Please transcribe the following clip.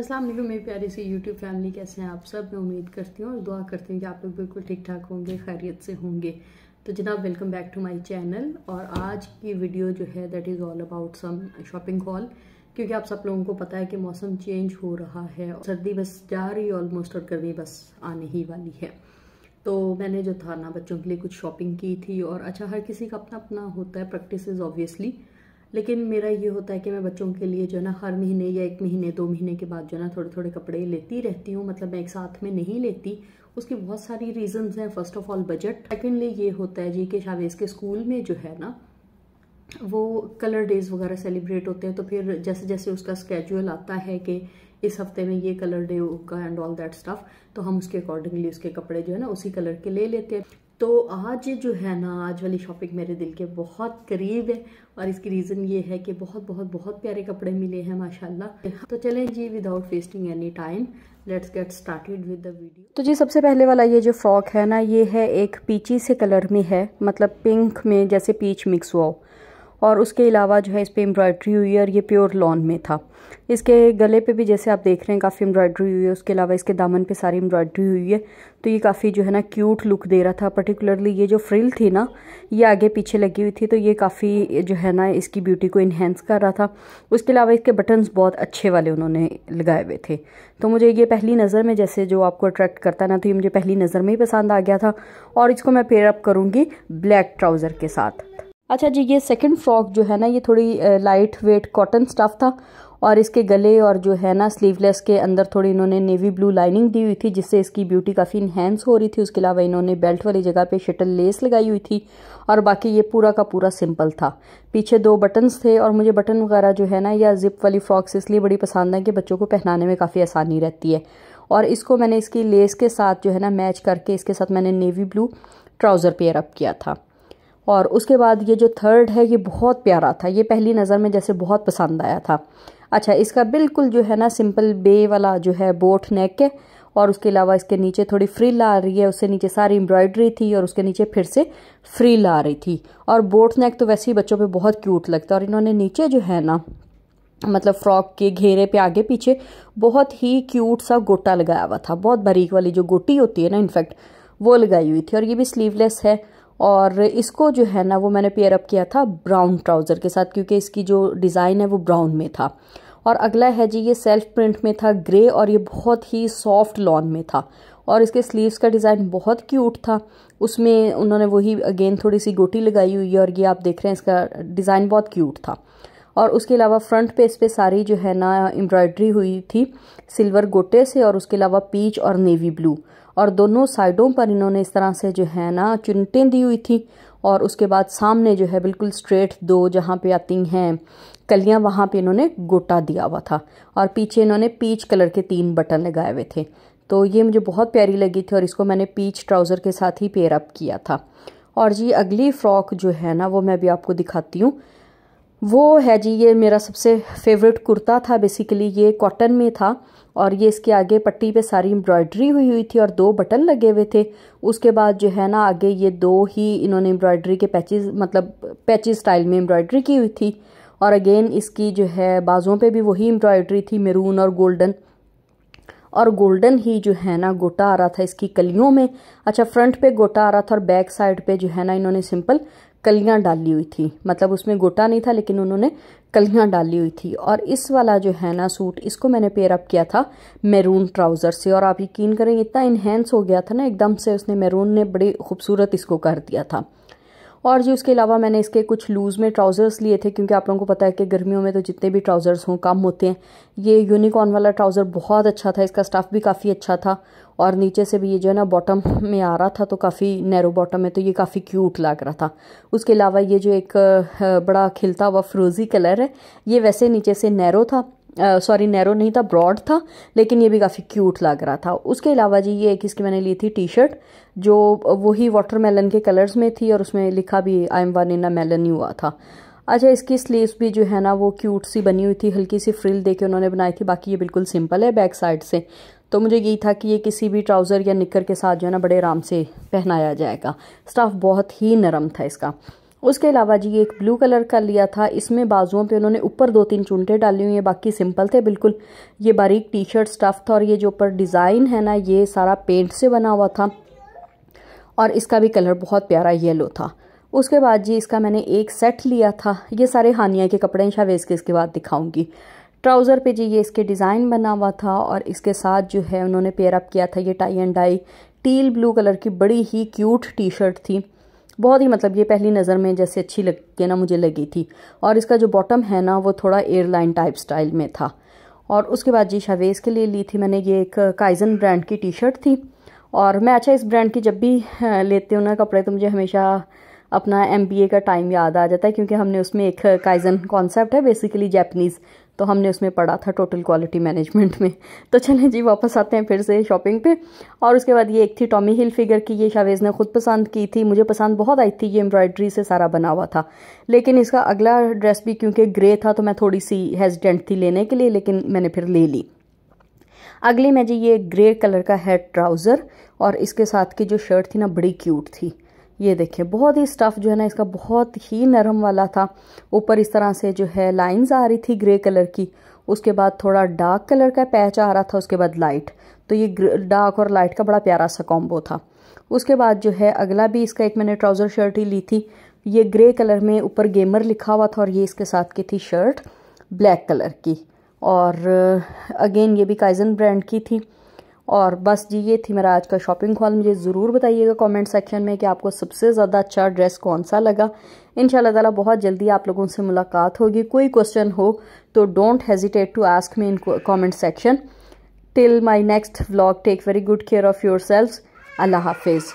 असलम मेरी प्यारी सी YouTube family कैसे हैं आप सब मैं उम्मीद करती हूँ और दुआ करती हूँ कि आप लोग बिल्कुल ठीक ठाक होंगे खैरियत से होंगे तो जनाब welcome back to my channel और आज की वीडियो जो है that is all about some shopping haul क्योंकि आप सब लोगों को पता है कि मौसम चेंज हो रहा है और सर्दी बस जा रही है ऑलमोस्ट और गर्मी बस आने ही वाली है तो मैंने जो था ना बच्चों के लिए कुछ शॉपिंग की थी और अच्छा हर किसी का अपना अपना होता है प्रैक्टिस ऑब्वियसली लेकिन मेरा ये होता है कि मैं बच्चों के लिए जो है ना हर महीने या एक महीने दो महीने के बाद जो है ना थोड़े थोड़े कपड़े लेती रहती हूँ मतलब मैं एक साथ में नहीं लेती उसकी बहुत सारी रीजंस हैं first of all budget secondly ये होता है जी कि शावेज के स्कूल में जो है ना वो कलर डेज वगैरह सेलिब्रेट होते हैं तो फिर जैसे जैसे उसका स्केड्यूल आता है कि इस हफ्ते में ये कलर डे होगा एंड ऑल दैट स्टफ तो हम उसके अकॉर्डिंगली उसके कपड़े जो है ना उसी कलर के ले लेते हैं तो आज जो है ना आज वाली शॉपिंग मेरे दिल के बहुत करीब है और इसकी रीज़न ये है कि बहुत बहुत बहुत प्यारे कपड़े मिले हैं माशाल्लाह तो चलें जी without wasting any time let's get started with the video तो जी सबसे पहले वाला ये जो फ्रॉक है ना ये है एक पीची से कलर में है मतलब पिंक में जैसे पीच मिक्स हुआ हो और उसके अलावा जो है इस पर एम्ब्रॉयड्री हुई है और ये प्योर लॉन में था इसके गले पे भी जैसे आप देख रहे हैं काफ़ी एम्ब्रॉयड्री हुई है उसके अलावा इसके दामन पे सारी एम्ब्रॉयड्री हुई है तो ये काफ़ी जो है ना क्यूट लुक दे रहा था पर्टिकुलरली ये जो फ्रिल थी ना ये आगे पीछे लगी हुई थी तो ये काफ़ी जो है ना इसकी ब्यूटी को इन्हेंस कर रहा था उसके अलावा इसके बटन्स बहुत अच्छे वाले उन्होंने लगाए हुए थे तो मुझे ये पहली नज़र में जैसे जो आपको अट्रैक्ट करता ना तो ये मुझे पहली नज़र में ही पसंद आ गया था और इसको मैं पेयरअप करूँगी ब्लैक ट्राउज़र के साथ अच्छा जी ये सेकंड फ्रॉक जो है ना ये थोड़ी लाइट वेट कॉटन स्टफ़ था और इसके गले और जो है ना स्लीवलेस के अंदर थोड़ी इन्होंने नेवी ब्लू लाइनिंग दी हुई थी जिससे इसकी ब्यूटी काफ़ी इन्हेंस हो रही थी उसके अलावा इन्होंने बेल्ट वाली जगह पे शटल लेस लगाई हुई थी और बाकी ये पूरा का पूरा सिंपल था पीछे दो बटन्स थे और मुझे बटन वगैरह जो है ना या जिप वाली फ्रॉक्स इसलिए बड़ी पसंद है कि बच्चों को पहनाने में काफ़ी आसानी रहती है और इसको मैंने इसकी लेस के साथ जो है ना मैच करके इसके साथ मैंने navy blue trouser pair up किया था और उसके बाद ये जो थर्ड है ये बहुत प्यारा था ये पहली नज़र में जैसे बहुत पसंद आया था अच्छा इसका बिल्कुल जो है ना सिंपल बे वाला जो है बोट नेक है और उसके अलावा इसके नीचे थोड़ी फ्रिल आ रही है उससे नीचे सारी एम्ब्रॉयडरी थी और उसके नीचे फिर से फ्रिल आ रही थी और बोट नेक तो वैसे ही बच्चों पे बहुत क्यूट लगता है और इन्होंने नीचे जो है ना मतलब फ्रॉक के घेरे पे आगे पीछे बहुत ही क्यूट सा गोटा लगाया हुआ था बहुत बारीक वाली जो गोटी होती है ना इनफैक्ट वो लगाई हुई थी और ये भी स्लीवलेस है और इसको जो है ना वो मैंने पेयर अप किया था ब्राउन ट्राउज़र के साथ क्योंकि इसकी जो डिज़ाइन है वो ब्राउन में था और अगला है जी ये सेल्फ प्रिंट में था ग्रे और ये बहुत ही सॉफ्ट लॉन में था और इसके स्लीव्स का डिज़ाइन बहुत क्यूट था उसमें उन्होंने वही अगेन थोड़ी सी गोटी लगाई हुई है और ये आप देख रहे हैं इसका डिज़ाइन बहुत क्यूट था और उसके अलावा फ्रंट पे इस पे सारी जो है ना एम्ब्रॉयड्री हुई थी सिल्वर गोटे से और उसके अलावा पीच और नेवी ब्लू और दोनों साइडों पर इन्होंने इस तरह से जो है ना चुनटें दी हुई थी और उसके बाद सामने जो है बिल्कुल स्ट्रेट दो जहाँ पे आती हैं कलियाँ वहाँ पे इन्होंने गोटा दिया हुआ था और पीछे इन्होंने पीच कलर के तीन बटन लगाए हुए थे तो ये मुझे बहुत प्यारी लगी थी और इसको मैंने पीच ट्राउज़र के साथ ही पेयर अप किया था और जी अगली फ़्रॉक जो है ना वो मैं भी आपको दिखाती हूँ वो है जी ये मेरा सबसे फेवरेट कुर्ता था बेसिकली ये कॉटन में था और ये इसके आगे पट्टी पे सारी एम्ब्रॉयडरी हुई हुई थी और दो बटन लगे हुए थे उसके बाद जो है ना आगे ये दो ही इन्होंने एम्ब्रॉयडरी के पैचेस मतलब पैचेस स्टाइल में एम्ब्रॉयडरी की हुई थी और अगेन इसकी जो है बाजों पे भी वही एम्ब्रॉयडरी थी मेरून और गोल्डन और गोल्डन ही जो है ना गोटा आ रहा था इसकी कलियों में अच्छा फ्रंट पे गोटा आ रहा था और बैक साइड पे जो है ना इन्होंने सिंपल कलियां डाली हुई थी मतलब उसमें गोटा नहीं था लेकिन उन्होंने कलियां डाली हुई थी और इस वाला जो है ना सूट इसको मैंने पेयर अप किया था मैरून ट्राउज़र से और आप यकीन करें इतना इन्हेंस हो गया था ना एकदम से उसने मैरून ने बड़ी खूबसूरत इसको कर दिया था और जी उसके अलावा मैंने इसके कुछ लूज़ में ट्राउज़र्स लिए थे क्योंकि आप लोगों को पता है कि गर्मियों में तो जितने भी ट्राउज़र्स हों कम होते हैं ये यूनिकॉर्न वाला ट्राउज़र बहुत अच्छा था इसका स्टफ़ भी काफ़ी अच्छा था और नीचे से भी ये जो है ना बॉटम में आ रहा था तो काफ़ी नैरो बॉटम में तो ये काफ़ी क्यूट लग रहा था उसके अलावा ये जो एक बड़ा खिलता हुआ फ्रोज़ी कलर है ये वैसे नीचे से नैरो था सॉरी नैरो नहीं था ब्रॉड था लेकिन ये भी काफ़ी क्यूट लग रहा था उसके अलावा जी ये एक इसकी मैंने ली थी टी शर्ट जो वही वाटरमेलन के कलर्स में थी और उसमें लिखा भी I am one in a melon हुआ था अच्छा इसकी स्लीव्स भी जो है ना वो क्यूट सी बनी हुई थी हल्की सी फ्रिल दे के उन्होंने बनाई थी बाकी ये बिल्कुल सिंपल है बैक साइड से तो मुझे यही था कि ये किसी भी ट्राउज़र या निकर के साथ जो है ना बड़े आराम से पहनाया जाएगा स्टाफ बहुत ही नरम था इसका उसके अलावा जी एक ब्लू कलर का लिया था इसमें बाजुओं पे उन्होंने ऊपर दो तीन चुनटे डाली हुई हैं बाकी सिंपल थे बिल्कुल ये बारीक टी शर्ट स्टफ था और ये जो ऊपर डिज़ाइन है ना ये सारा पेंट से बना हुआ था और इसका भी कलर बहुत प्यारा येलो था उसके बाद जी इसका मैंने एक सेट लिया था ये सारे हानिया के कपड़े शावे के इसके बाद दिखाऊंगी ट्राउज़र पे जी ये इसके डिज़ाइन बना हुआ था और इसके साथ जो है उन्होंने पेयरअप किया था ये tie and dye teal blue colour की बड़ी ही क्यूट टी शर्ट थी बहुत ही मतलब ये पहली नज़र में जैसे अच्छी लग के ना मुझे लगी थी और इसका जो बॉटम है ना वो थोड़ा एयरलाइन टाइप स्टाइल में था और उसके बाद जी शवेज़ के लिए ली थी मैंने ये एक काइजन ब्रांड की टी शर्ट थी और मैं अच्छा इस ब्रांड की जब भी हाँ, लेती हूँ ना कपड़े तो मुझे हमेशा अपना एम का टाइम याद आ जाता है क्योंकि हमने उसमें एक काइजन कॉन्सेप्ट है बेसिकली जैपनीज़ तो हमने उसमें पढ़ा था टोटल क्वालिटी मैनेजमेंट में तो चलें जी वापस आते हैं फिर से शॉपिंग पे और उसके बाद ये एक थी टॉमी हिल फिगर की ये शावेज़ ने खुद पसंद की थी मुझे पसंद बहुत आई थी ये एम्ब्रॉयड्री से सारा बना हुआ था लेकिन इसका अगला ड्रेस भी क्योंकि ग्रे था तो मैं थोड़ी सी हेजिडेंट थी लेने के लिए लेकिन मैंने फिर ले ली अगले में जी ये ग्रे कलर का है ट्राउज़र और इसके साथ की जो शर्ट थी ना बड़ी क्यूट थी ये देखिए बहुत ही स्टफ़ जो है ना इसका बहुत ही नरम वाला था ऊपर इस तरह से जो है लाइंस आ रही थी ग्रे कलर की उसके बाद थोड़ा डार्क कलर का पैच आ रहा था उसके बाद लाइट तो ये डार्क और लाइट का बड़ा प्यारा सा कॉम्बो था उसके बाद जो है अगला भी इसका एक मैंने ट्राउज़र शर्ट ही ली थी ये ग्रे कलर में ऊपर गेमर लिखा हुआ था और ये इसके साथ की थी शर्ट ब्लैक कलर की और अगेन ये भी काइजन ब्रांड की थी और बस जी ये थी मेरा आज का शॉपिंग हॉल मुझे ज़रूर बताइएगा कमेंट सेक्शन में कि आपको सबसे ज़्यादा अच्छा ड्रेस कौन सा लगा इन ताला बहुत जल्दी आप लोगों से मुलाकात होगी कोई क्वेश्चन हो तो don't hesitate to ask me in comment section till my next vlog take very good care of yourself अल्लाह हाफिज़